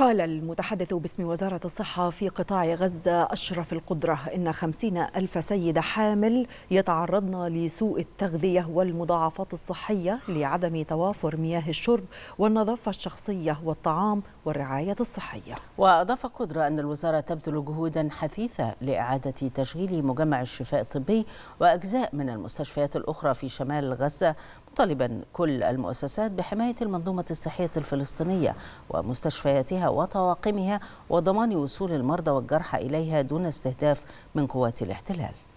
قال المتحدث باسم وزارة الصحة في قطاع غزة أشرف القدرة إن خمسين ألف سيدة حامل يتعرضن لسوء التغذية والمضاعفات الصحية لعدم توافر مياه الشرب والنظافة الشخصية والطعام والرعاية الصحية وأضاف قدرة أن الوزارة تبذل جهودا حثيثة لإعادة تشغيل مجمع الشفاء الطبي وأجزاء من المستشفيات الأخرى في شمال غزة طالبا كل المؤسسات بحماية المنظومة الصحية الفلسطينية ومستشفياتها وطواقمها وضمان وصول المرضى والجرحى إليها دون استهداف من قوات الاحتلال